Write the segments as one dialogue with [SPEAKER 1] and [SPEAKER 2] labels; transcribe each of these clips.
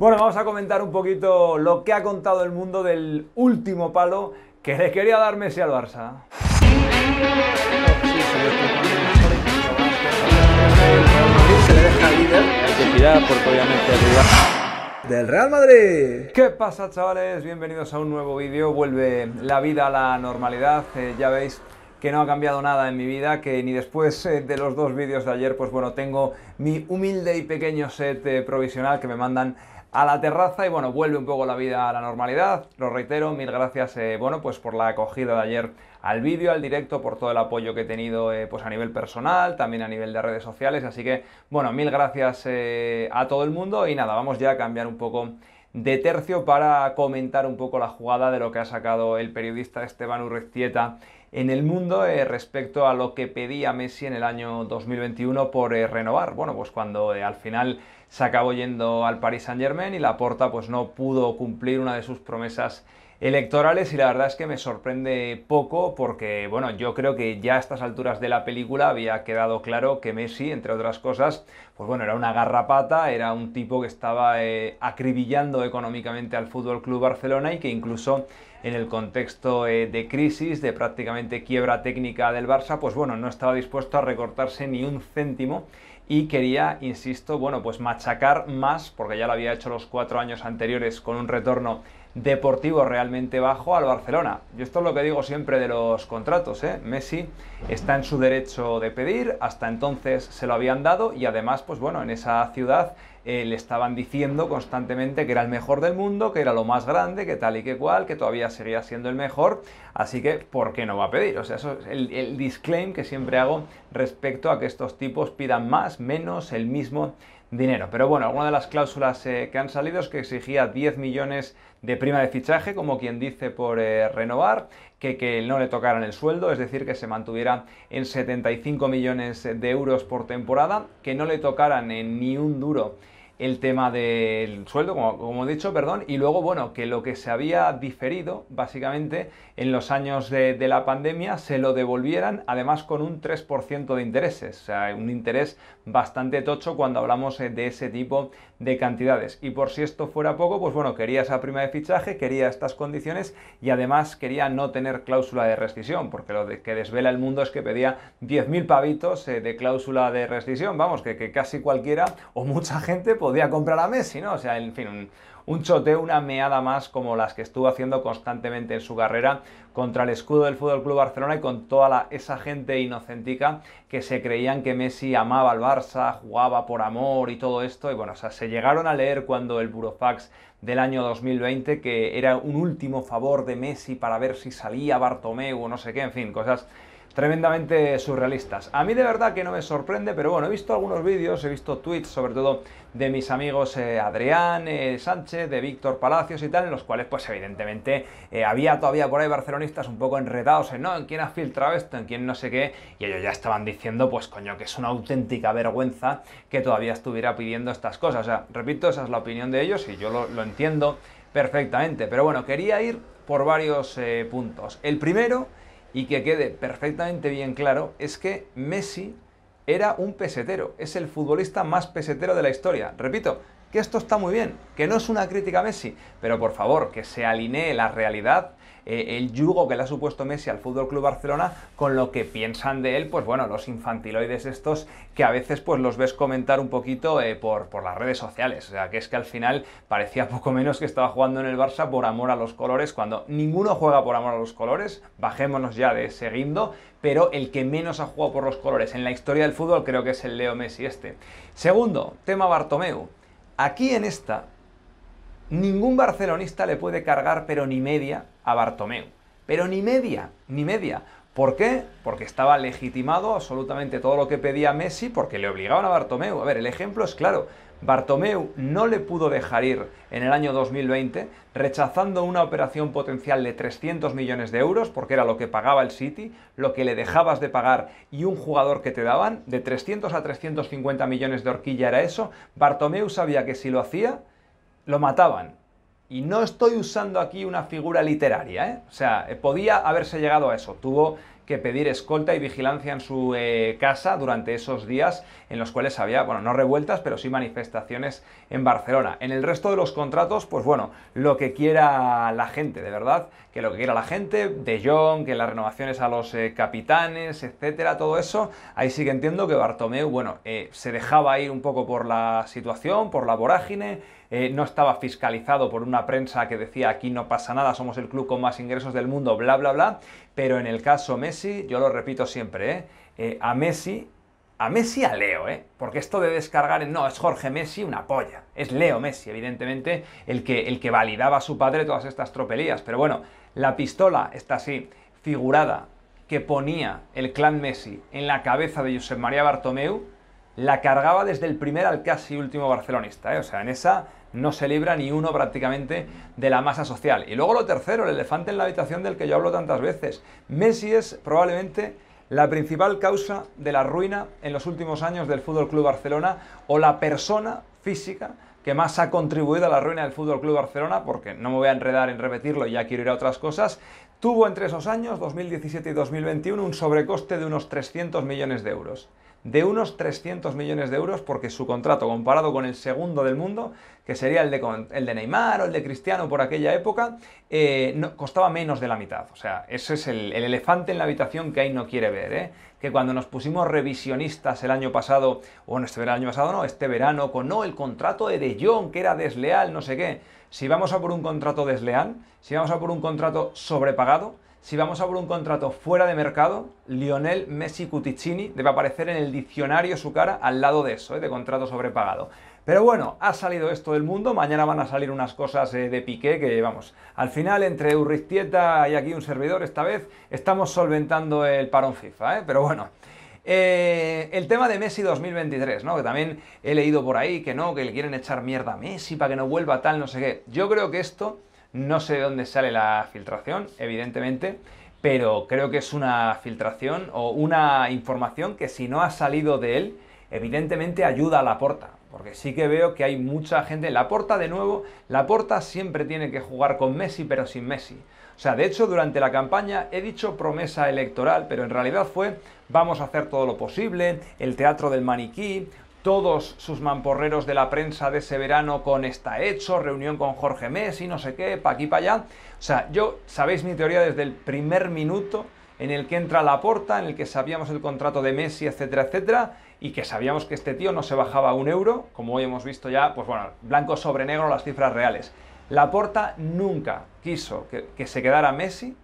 [SPEAKER 1] Bueno, vamos a comentar un poquito lo que ha contado el mundo del último palo que le quería dar Messi al Barça. del Real Madrid. ¿Qué pasa chavales? Bienvenidos a un nuevo vídeo. Vuelve la vida a la normalidad. Eh, ya veis que no ha cambiado nada en mi vida, que ni después eh, de los dos vídeos de ayer, pues bueno, tengo mi humilde y pequeño set eh, provisional que me mandan a la terraza y bueno, vuelve un poco la vida a la normalidad. Lo reitero, mil gracias eh, bueno, pues por la acogida de ayer al vídeo, al directo, por todo el apoyo que he tenido eh, pues a nivel personal, también a nivel de redes sociales. Así que bueno, mil gracias eh, a todo el mundo y nada, vamos ya a cambiar un poco de tercio para comentar un poco la jugada de lo que ha sacado el periodista Esteban Urreztieta en el mundo eh, respecto a lo que pedía Messi en el año 2021 por eh, renovar. Bueno, pues cuando eh, al final se acabó yendo al Paris Saint Germain y Laporta pues no pudo cumplir una de sus promesas electorales y la verdad es que me sorprende poco porque, bueno, yo creo que ya a estas alturas de la película había quedado claro que Messi, entre otras cosas, pues bueno, era una garrapata, era un tipo que estaba eh, acribillando económicamente al Fútbol Club Barcelona y que incluso en el contexto eh, de crisis, de prácticamente quiebra técnica del Barça, pues bueno, no estaba dispuesto a recortarse ni un céntimo y quería, insisto, bueno, pues machacar más, porque ya lo había hecho los cuatro años anteriores con un retorno deportivo realmente bajo al Barcelona. Yo esto es lo que digo siempre de los contratos. ¿eh? Messi está en su derecho de pedir, hasta entonces se lo habían dado y además, pues bueno, en esa ciudad eh, le estaban diciendo constantemente que era el mejor del mundo, que era lo más grande, que tal y que cual, que todavía seguía siendo el mejor, así que ¿por qué no va a pedir? O sea, eso es el, el disclaim que siempre hago respecto a que estos tipos pidan más, menos, el mismo, dinero. Pero bueno, alguna de las cláusulas eh, que han salido es que exigía 10 millones de prima de fichaje, como quien dice, por eh, renovar, que, que, no le tocaran el sueldo, es decir, que se mantuviera en 75 millones de euros por temporada, que no le tocaran en ni un duro el tema del sueldo, como, he dicho, perdón, y luego, bueno, que lo que se había diferido, básicamente, en los años de, la pandemia, se lo devolvieran, además con un 3% de intereses, o sea, un interés bastante tocho cuando hablamos eh, de ese tipo de cantidades. Y por si esto fuera poco, pues bueno, quería esa prima de fichaje, quería estas condiciones y además quería no tener cláusula de rescisión, porque lo que desvela el mundo es que pedía 10.000 pavitos eh, de cláusula de rescisión, vamos, que, que casi cualquiera o mucha gente podría podía comprar a Messi, ¿no? O sea, en fin, un, choteo, una meada más como las que estuvo haciendo constantemente en su carrera contra el escudo del Fútbol Club Barcelona y con toda esa gente inocentica que se creían que Messi amaba al Barça, jugaba por amor y todo esto. Y bueno, o sea, se llegaron a leer cuando el Burofax del año 2020 que era un último favor de Messi para ver si salía Bartomeu o no sé qué, en fin, cosas tremendamente surrealistas. A mí de verdad que no me sorprende, pero bueno, he visto algunos vídeos, he visto tweets sobre todo de mis amigos eh, Adrián eh, Sánchez, de Víctor Palacios y tal, en los cuales pues evidentemente eh, había todavía por ahí barcelonistas un poco enredados en, ¿no? En quién ha filtrado esto, en quién no sé qué, y ellos ya estaban diciendo pues coño que es una auténtica vergüenza que todavía estuviera pidiendo estas cosas. O sea, repito, esa es la opinión de ellos y yo lo entiendo perfectamente, pero bueno, quería ir por varios puntos. El primero y que quede perfectamente bien claro es que Messi era un pesetero, es el futbolista más pesetero de la historia. Repito, que esto está muy bien, que no es una crítica a Messi, pero por favor, que se alinee la realidad eh, el yugo que le ha supuesto Messi al Fútbol Club Barcelona, con lo que piensan de él, pues bueno, los infantiloides estos que a veces pues los ves comentar un poquito eh, por, por las redes sociales. O sea, que es que al final parecía poco menos que estaba jugando en el Barça por amor a los colores, cuando ninguno juega por amor a los colores, bajémonos ya de ese pero el que menos ha jugado por los colores en la historia del fútbol creo que es el Leo Messi este. Segundo, tema Bartomeu. Aquí en esta Ningún barcelonista le puede cargar pero ni media a Bartomeu. Pero ni media, ni media. ¿Por qué? Porque estaba legitimado absolutamente todo lo que pedía Messi porque le obligaban a Bartomeu. A ver, el ejemplo es claro. Bartomeu no le pudo dejar ir en el año 2020 rechazando una operación potencial de 300 millones de euros porque era lo que pagaba el City, lo que le dejabas de pagar y un jugador que te daban de 300 a 350 millones de horquilla era eso. Bartomeu sabía que si lo hacía lo mataban. Y no estoy usando aquí una figura literaria, ¿eh? O sea, eh, podía haberse llegado a eso. Tuvo que pedir escolta y vigilancia en su eh, casa durante esos días en los cuales había, bueno, no revueltas, pero sí manifestaciones en Barcelona. En el resto de los contratos, pues bueno, lo que quiera la gente, de verdad, que lo que quiera la gente, De Jong, que las renovaciones a los eh, capitanes, etcétera, todo eso, ahí sí que entiendo que Bartomeu, bueno, se dejaba ir un poco por la situación, por la vorágine, eh, no estaba fiscalizado por una prensa que decía aquí no pasa nada, somos el club con más ingresos del mundo, bla, bla, bla. Pero en el caso Messi, yo lo repito siempre, ¿eh? Eh, a Messi a Messi a Leo, ¿eh? Porque esto de descargar, no, es Jorge Messi una polla. Es Leo Messi, evidentemente, el que, el que validaba a su padre todas estas tropelías. Pero bueno, la pistola está así, figurada, que ponía el clan Messi en la cabeza de Josep María Bartomeu, la cargaba desde el primer al casi último barcelonista, O sea, en esa no se libra ni uno prácticamente de la masa social. Y luego lo tercero, el elefante en la habitación del que yo hablo tantas veces. Messi es probablemente la principal causa de la ruina en los últimos años del Fútbol Club Barcelona o la persona física que más ha contribuido a la ruina del Fútbol Club Barcelona, porque no me voy a enredar en repetirlo, y ya quiero ir a otras cosas, tuvo entre esos años, 2017 y 2021, un sobrecoste de unos 300 millones de euros de unos 300 millones de euros porque su contrato comparado con el segundo del mundo, que sería el de, el de Neymar o el de Cristiano por aquella época, eh, no, costaba menos de la mitad. O sea, ese es el, elefante en la habitación que ahí no quiere ver. ¿eh? Que cuando nos pusimos revisionistas el año pasado, o no este verano, pasado no, este verano, con no, el contrato de De Jong que era desleal, no sé qué. Si vamos a por un contrato desleal, si vamos a por un contrato sobrepagado, si vamos a por un contrato fuera de mercado, Lionel Messi Cuticini debe aparecer en el diccionario su cara al lado de eso, ¿eh? de contrato sobrepagado. Pero bueno, ha salido esto del mundo, mañana van a salir unas cosas eh, de piqué que vamos. Al final, entre Urristieta y aquí un servidor, esta vez estamos solventando el parón FIFA, ¿eh? pero bueno. el tema de Messi 2023, ¿no? Que también he leído por ahí que no, que le quieren echar mierda a Messi para que no vuelva tal, no sé qué. Yo creo que esto no sé de dónde sale la filtración, evidentemente, pero creo que es una filtración o una información que si no ha salido de él, evidentemente ayuda a la porta. Porque sí que veo que hay mucha gente. La porta, de nuevo, la porta siempre tiene que jugar con Messi, pero sin Messi. O sea, de hecho, durante la campaña he dicho promesa electoral, pero en realidad fue vamos a hacer todo lo posible, el teatro del maniquí, todos sus mamporreros de la prensa de ese verano con está hecho, reunión con Jorge Messi, no sé qué, pa' aquí, pa' allá. O sea, yo, sabéis mi teoría desde el primer minuto en el que entra la en el que sabíamos el contrato de Messi, etcétera, etcétera, y que sabíamos que este tío no se bajaba un euro, como hoy hemos visto ya, pues bueno, blanco sobre negro las cifras reales. La nunca quiso que se quedara Messi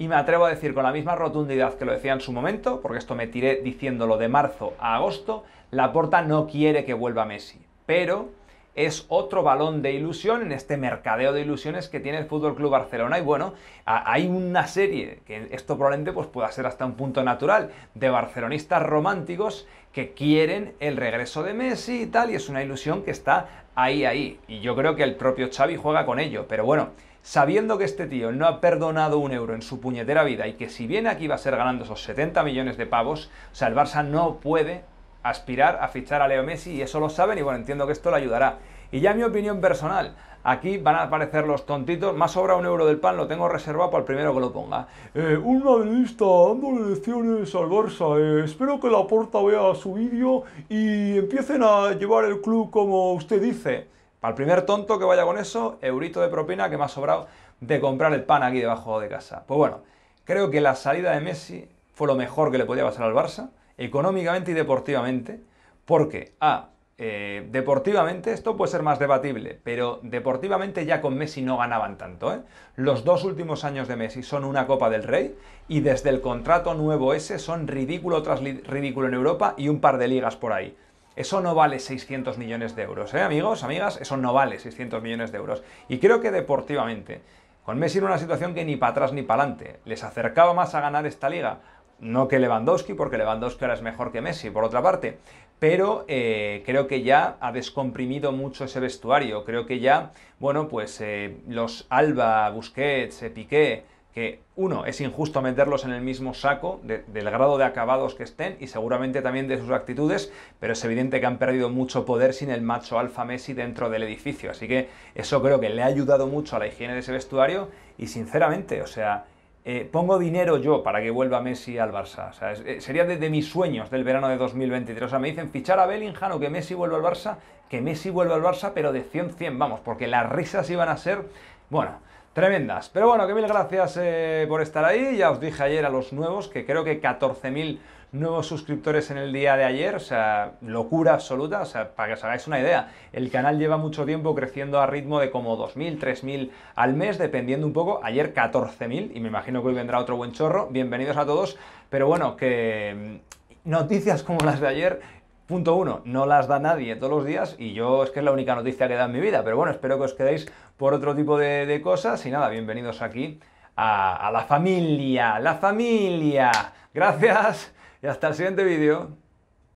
[SPEAKER 1] y me atrevo a decir con la misma rotundidad que lo decía en su momento, porque esto me tiré diciéndolo de marzo a agosto, Laporta no quiere que vuelva Messi, pero es otro balón de ilusión en este mercadeo de ilusiones que tiene el Fútbol Club Barcelona. Y bueno, hay una serie que esto probablemente pues, pueda ser hasta un punto natural de barcelonistas románticos que quieren el regreso de Messi y tal, y es una ilusión que está ahí, ahí. Y yo creo que el propio Xavi juega con ello, pero bueno sabiendo que este tío no ha perdonado un euro en su puñetera vida y que si viene aquí va a ser ganando esos 70 millones de pavos, o sea, el Barça no puede aspirar a fichar a Leo Messi y eso lo saben y bueno, entiendo que esto le ayudará. Y ya mi opinión personal, aquí van a aparecer los tontitos, más sobra un euro del pan, lo tengo reservado para el primero que lo ponga. Eh, un madridista dándole lecciones al Barça, eh, espero que la porta vea su vídeo y empiecen a llevar el club como usted dice. Para el primer tonto que vaya con eso, eurito de propina que me ha sobrado de comprar el pan aquí debajo de casa. Pues bueno, creo que la salida de Messi fue lo mejor que le podía pasar al Barça, económicamente y deportivamente, porque, A, ah, eh, deportivamente esto puede ser más debatible, pero deportivamente ya con Messi no ganaban tanto. ¿eh? Los dos últimos años de Messi son una Copa del Rey y desde el contrato nuevo ese son ridículo tras ridículo en Europa y un par de ligas por ahí. Eso no vale 600 millones de euros, ¿eh, amigos, amigas? Eso no vale 600 millones de euros. Y creo que deportivamente, con Messi en una situación que ni para atrás ni para adelante, les acercaba más a ganar esta liga. No que Lewandowski, porque Lewandowski ahora es mejor que Messi, por otra parte. Pero eh, creo que ya ha descomprimido mucho ese vestuario. Creo que ya, bueno, pues eh, los Alba, Busquets, eh, Piqué, que uno, es injusto meterlos en el mismo saco del grado de acabados que estén y seguramente también de sus actitudes, pero es evidente que han perdido mucho poder sin el macho alfa Messi dentro del edificio. Así que eso creo que le ha ayudado mucho a la higiene de ese vestuario y sinceramente, o sea, eh, pongo dinero yo para que vuelva Messi al Barça. O sea, eh, sería de, mis sueños del verano de 2023. O sea, me dicen fichar a Bellingham o que Messi vuelva al Barça, que Messi vuelva al Barça, pero de 100-100, vamos, porque las risas iban a ser, bueno tremendas. Pero bueno, que mil gracias eh, por estar ahí. Ya os dije ayer a los nuevos que creo que 14.000 nuevos suscriptores en el día de ayer, o sea, locura absoluta, o sea, para que os hagáis una idea, el canal lleva mucho tiempo creciendo a ritmo de como 2.000, 3.000 al mes, dependiendo un poco, ayer 14.000 y me imagino que hoy vendrá otro buen chorro, bienvenidos a todos, pero bueno, que mm, noticias como las de ayer Punto uno, no las da nadie todos los días y yo es que es la única noticia que da en mi vida, pero bueno, espero que os quedéis por otro tipo de, cosas y nada, bienvenidos aquí a la familia, la familia. Gracias y hasta el siguiente vídeo.